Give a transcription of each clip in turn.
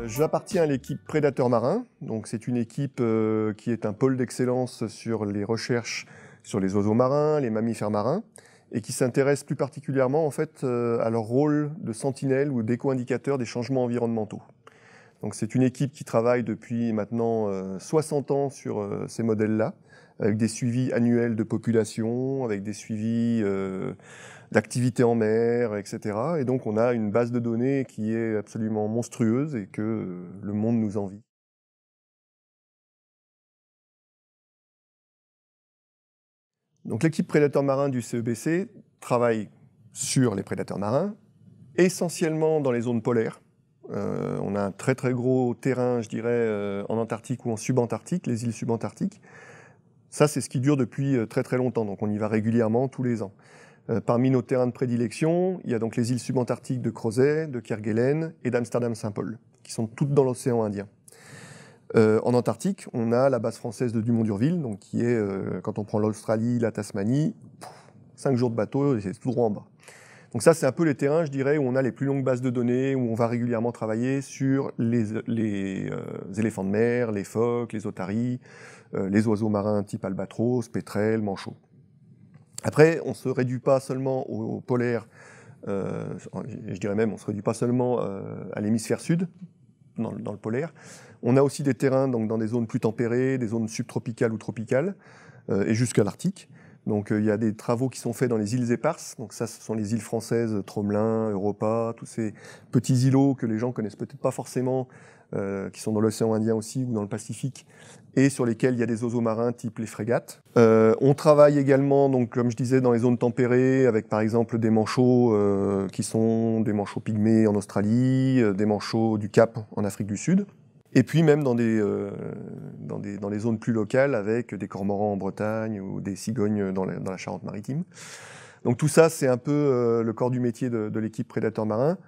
Euh, j'appartiens à l'équipe Prédateur Marin. Donc c'est une équipe euh, qui est un pôle d'excellence sur les recherches sur les oiseaux marins, les mammifères marins, et qui s'intéresse plus particulièrement en fait euh, à leur rôle de sentinelle ou d'éco-indicateur des changements environnementaux. Donc c'est une équipe qui travaille depuis maintenant 60 euh, ans sur euh, ces modèles-là, avec des suivis annuels de population, avec des suivis euh, d'activité en mer, etc. Et donc on a une base de données qui est absolument monstrueuse et que le monde nous envie. Donc l'équipe prédateurs marins du CEBC e travaille sur les prédateurs marins, essentiellement dans les zones polaires, euh, on a un très très gros terrain, je dirais, euh, en Antarctique ou en subantarctique, les îles subantarctiques. Ça, c'est ce qui dure depuis euh, très très longtemps, donc on y va régulièrement tous les ans. parmi nos terrains de prédilection, il y a donc les îles subantarctiques de Crozet, de Kerguelen et d'Amsterdam-Saint-Paul, qui sont toutes dans l'océan Indien. en Antarctique, on a la base française de Dumont-Durville, donc qui est, quand on prend l'Australie, la Tasmanie, cinq jours de bateau et c'est tout droit en bas. Donc ça, c'est un peu les terrains, je dirais, où on a les plus longues bases de données, où on va régulièrement travailler sur les, euh, éléphants de mer, les phoques, les otaries, euh, les oiseaux marins type albatros, pétrels, manchot. Après, on ne se réduit pas seulement au, polaire, euh, je dirais même, on ne se réduit pas seulement à l'hémisphère sud, dans, le polaire. On a aussi des terrains donc, dans des zones plus tempérées, des zones subtropicales ou tropicales, et jusqu'à l'Arctique. Donc euh, il y a des travaux qui sont faits dans les îles éparses. Donc ça, ce sont les îles françaises, Tromelin, Europa, tous ces petits îlots que les gens connaissent peut-être pas forcément, euh, qui sont dans l'océan Indien aussi ou dans le Pacifique, et sur lesquels il y a des oiseaux marins type les frégates. Euh, on travaille également, donc comme je disais, dans les zones tempérées, avec par exemple des manchots qui sont des manchots pygmées en Australie, des manchots du Cap en Afrique du Sud. Et puis même dans des, euh, dans des, dans les zones plus locales avec des cormorans en Bretagne ou des cigognes dans la, Charente-Maritime. Donc tout ça, c'est un peu euh, le corps du métier de, de l'équipe prédateur marin.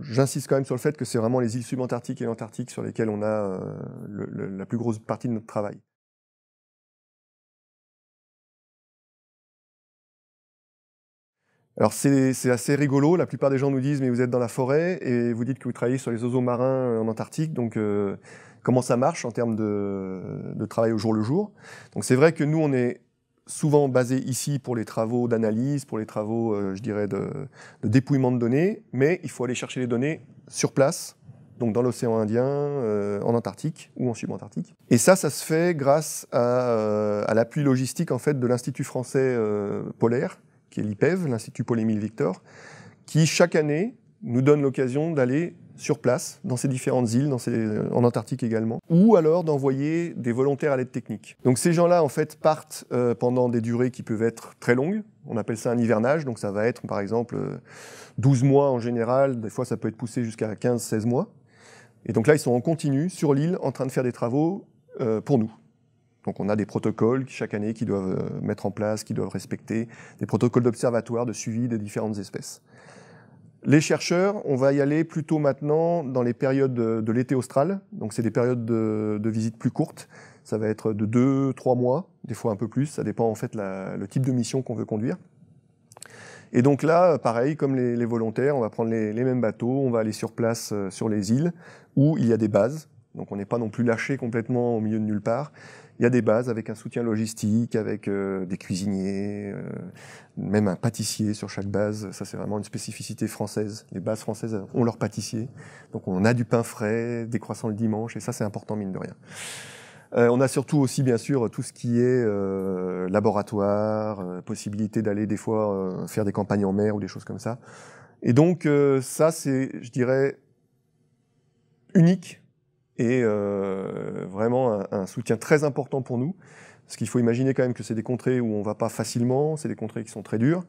J'insiste quand même sur le fait que c'est vraiment les îles subantarctiques et l'Antarctique sur lesquelles on a euh, la plus grosse partie de notre travail. Alors c'est assez rigolo, la plupart des gens nous disent mais vous êtes dans la forêt et vous dites que vous travaillez sur les oiseaux marins euh, en Antarctique, donc euh, comment ça marche en termes de, de travail au jour le jour Donc c'est vrai que nous on est souvent basé ici pour les travaux d'analyse, pour les travaux euh, je dirais de, de, dépouillement de données, mais il faut aller chercher les données sur place, donc dans l'océan Indien, en Antarctique ou en subantarctique. Et ça, ça se fait grâce à, à l'appui logistique en fait de l'Institut français polaire qui est l'IPEV, l'Institut Paul-Émile Victor, qui chaque année nous donne l'occasion d'aller sur place, dans ces différentes îles, dans euh, en Antarctique également, ou alors d'envoyer des volontaires à l'aide technique. Donc ces gens-là, en fait, partent euh, pendant des durées qui peuvent être très longues. On appelle ça un hivernage, donc ça va être, par exemple, 12 euh, mois en général, des fois ça peut être poussé jusqu'à 15-16 mois. Et donc là, ils sont en continu sur l'île en train de faire des travaux pour nous. Donc on a des protocoles chaque année qui doivent euh, mettre en place, qui doivent respecter, des protocoles d'observatoire, de suivi des différentes espèces. Les chercheurs, on va y aller plutôt maintenant dans les périodes de, l'été austral, donc c'est des périodes de, visite plus courtes, ça va être de deux, trois mois, des fois un peu plus, ça dépend en fait le type de mission qu'on veut conduire. Et donc là, pareil, comme les, volontaires, on va prendre les, mêmes bateaux, on va aller sur place euh, sur les îles où il y a des bases, donc on n'est pas non plus lâché complètement au milieu de nulle part il y a des bases avec un soutien logistique, avec euh, des cuisiniers, euh, même un pâtissier sur chaque base. Ça, c'est vraiment une spécificité française. Les bases françaises ont leur pâtissier. Donc, on a du pain frais, des croissants le dimanche, et ça, c'est important, mine de rien. Euh, on a surtout aussi, bien sûr, tout ce qui est laboratoire, possibilité d'aller des fois faire des campagnes en mer ou des choses comme ça. Et donc, ça, c'est, je dirais, unique et euh, vraiment un, soutien très important pour nous. Parce qu'il faut imaginer quand même que c'est des contrées où on ne va pas facilement, c'est des contrées qui sont très dures.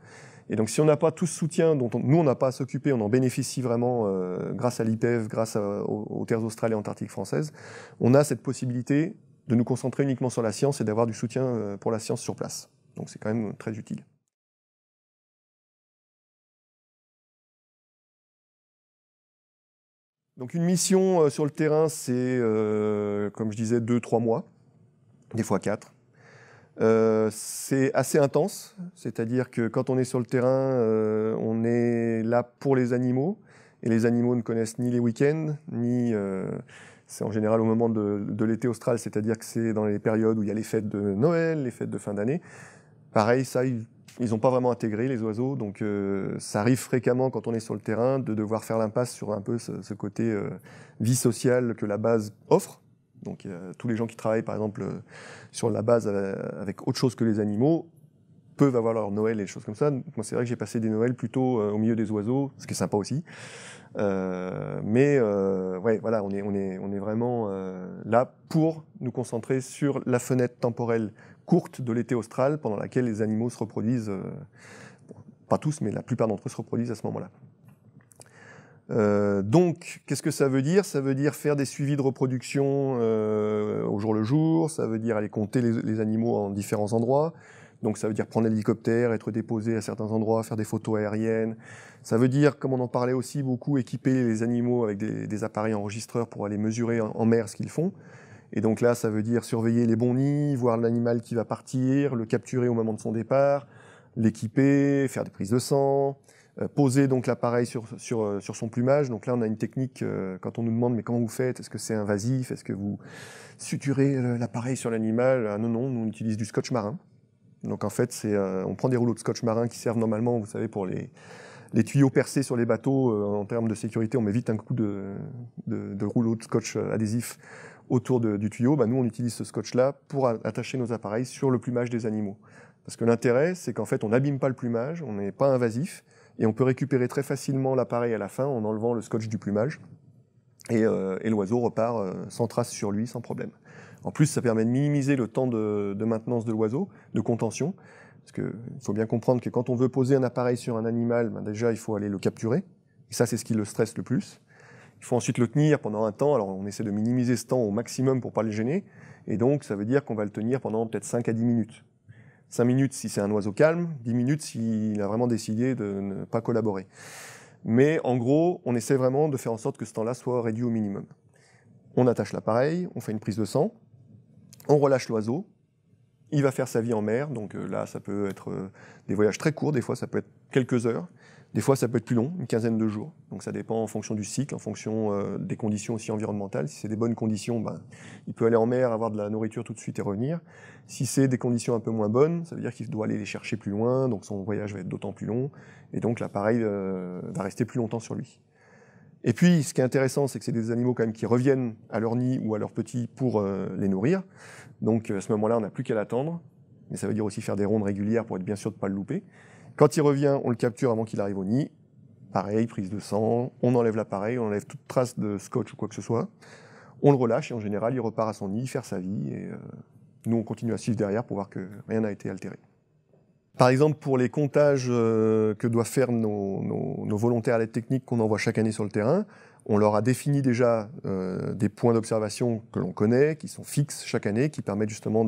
Et donc si on n'a pas tout ce soutien dont nous on n'a pas à s'occuper, on en bénéficie vraiment euh, grâce à l'IPEV, grâce aux, terres australes et antarctiques françaises, on a cette possibilité de nous concentrer uniquement sur la science et d'avoir du soutien euh, pour la science sur place. Donc c'est quand même très utile. Donc une mission euh, sur le terrain, c'est, euh, comme je disais, deux, trois mois, des fois quatre. Euh, c'est assez intense, c'est-à-dire que quand on est sur le terrain, on est là pour les animaux, et les animaux ne connaissent ni les week-ends, ni... c'est en général au moment de, l'été austral, c'est-à-dire que c'est dans les périodes où il y a les fêtes de Noël, les fêtes de fin d'année. Pareil, ça, ils n'ont pas vraiment intégré les oiseaux, donc euh, ça arrive fréquemment quand on est sur le terrain de devoir faire l'impasse sur un peu ce, côté euh, vie sociale que la base offre. Donc tous les gens qui travaillent par exemple euh, sur la base avec autre chose que les animaux peuvent avoir leur Noël et des choses comme ça. Donc, moi c'est vrai que j'ai passé des Noëls plutôt au milieu des oiseaux, ce qui est sympa aussi. mais ouais, voilà, on est, on est, on est vraiment là pour nous concentrer sur la fenêtre temporelle courte de l'été austral pendant laquelle les animaux se reproduisent, euh, pas tous, mais la plupart d'entre eux se reproduisent à ce moment-là. Euh, donc, qu'est-ce que ça veut dire Ça veut dire faire des suivis de reproduction euh, au jour le jour, ça veut dire aller compter les, animaux en différents endroits, donc ça veut dire prendre l'hélicoptère, être déposé à certains endroits, faire des photos aériennes. Ça veut dire, comme on en parlait aussi beaucoup, équiper les animaux avec des, appareils enregistreurs pour aller mesurer en mer ce qu'ils font. Et donc là, ça veut dire surveiller les bons nids, voir l'animal qui va partir, le capturer au moment de son départ, l'équiper, faire des prises de sang, euh, poser donc l'appareil sur, sur, euh, sur, son plumage. Donc là, on a une technique, euh, quand on nous demande mais comment vous faites, est-ce que c'est invasif, est-ce que vous suturez l'appareil sur l'animal ah Non, non, nous on utilise du scotch marin. Donc en fait, c'est, on prend des rouleaux de scotch marin qui servent normalement, vous savez, pour les, les tuyaux percés sur les bateaux. en termes de sécurité, on met vite un coup de, de, de rouleau de scotch adhésif autour du tuyau, bah, nous on utilise ce scotch-là pour attacher nos appareils sur le plumage des animaux. Parce que l'intérêt, c'est qu'en fait, on n'abîme pas le plumage, on n'est pas invasif, et on peut récupérer très facilement l'appareil à la fin en enlevant le scotch du plumage, et, euh, l'oiseau repart euh, sans trace sur lui, sans problème. En plus, ça permet de minimiser le temps de, maintenance de l'oiseau, de contention, parce qu'il faut bien comprendre que quand on veut poser un appareil sur un animal, bah, déjà, il faut aller le capturer, et ça, c'est ce qui le stresse le plus. Il faut ensuite le tenir pendant un temps. Alors, on essaie de minimiser ce temps au maximum pour pas le gêner. Et donc, ça veut dire qu'on va le tenir pendant peut-être 5 à 10 minutes. 5 minutes si c'est un oiseau calme, 10 minutes s'il a vraiment décidé de ne pas collaborer. Mais en gros, on essaie vraiment de faire en sorte que ce temps-là soit réduit au minimum. On attache l'appareil, on fait une prise de sang, on relâche l'oiseau, il va faire sa vie en mer, donc euh, là, ça peut être euh, des voyages très courts, des fois, ça peut être quelques heures, des fois, ça peut être plus long, une quinzaine de jours. Donc ça dépend en fonction du cycle, en fonction euh, des conditions aussi environnementales. Si c'est des bonnes conditions, ben, il peut aller en mer, avoir de la nourriture tout de suite et revenir. Si c'est des conditions un peu moins bonnes, ça veut dire qu'il doit aller les chercher plus loin, donc son voyage va être d'autant plus long, et donc l'appareil va rester plus longtemps sur lui. Et puis, ce qui est intéressant, c'est que c'est des animaux quand même qui reviennent à leur nid ou à leur petit pour euh, les nourrir. Donc, euh, à ce moment-là, on n'a plus qu'à l'attendre. Mais ça veut dire aussi faire des rondes régulières pour être bien sûr de ne pas le louper. Quand il revient, on le capture avant qu'il arrive au nid. Pareil, prise de sang, on enlève l'appareil, on enlève toute trace de scotch ou quoi que ce soit. On le relâche et en général, il repart à son nid, faire sa vie. Et euh, nous, on continue à suivre derrière pour voir que rien n'a été altéré. Par exemple, pour les comptages euh, que doivent faire nos, volontaires à l'aide technique qu'on envoie chaque année sur le terrain, on leur a défini déjà euh, des points d'observation que l'on connaît, qui sont fixes chaque année, qui permettent justement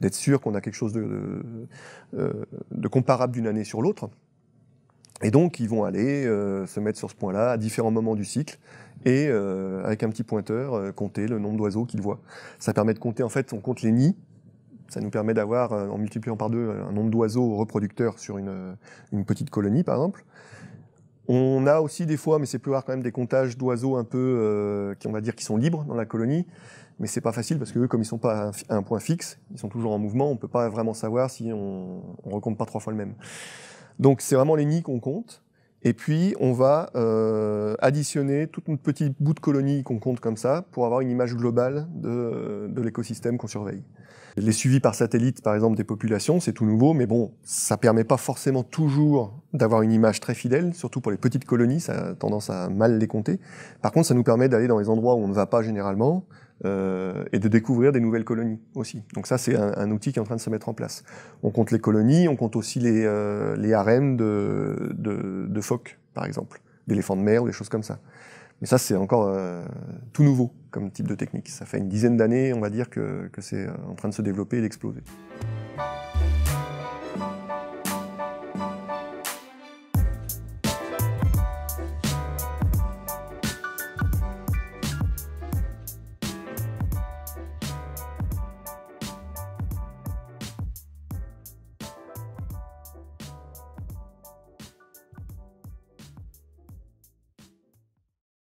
d'être sûr qu'on a quelque chose de, euh, de, comparable d'une année sur l'autre. Et donc, ils vont aller se mettre sur ce point-là à différents moments du cycle et, avec un petit pointeur, compter le nombre d'oiseaux qu'ils voient. Ça permet de compter, en fait, on compte les nids ça nous permet d'avoir, euh, en multipliant par deux, euh, un nombre d'oiseaux reproducteurs sur euh, une, petite colonie, par exemple. On a aussi des fois, mais c'est plus rare quand même, des comptages d'oiseaux un peu, qui on va dire, qui sont libres dans la colonie. Mais c'est pas facile parce que eux, comme ils sont pas à un point fixe, ils sont toujours en mouvement, on peut pas vraiment savoir si on, on recompte pas trois fois le même. Donc c'est vraiment les nids qu'on compte. Et puis, on va euh, additionner toute une petite bout de colonie qu'on compte comme ça pour avoir une image globale de, de l'écosystème qu'on surveille. Les suivis par satellite, par exemple, des populations, c'est tout nouveau, mais bon, ça permet pas forcément toujours d'avoir une image très fidèle, surtout pour les petites colonies, ça a tendance à mal les compter. Par contre, ça nous permet d'aller dans les endroits où on ne va pas généralement, euh, et de découvrir des nouvelles colonies aussi. Donc ça, c'est un, outil qui est en train de se mettre en place. On compte les colonies, on compte aussi les, arènes euh, les de, de, de, phoques, par exemple, d'éléphants de mer ou des choses comme ça. Mais ça, c'est encore euh, tout nouveau comme type de technique. Ça fait une dizaine d'années, on va dire, que, que c'est en train de se développer et d'exploser.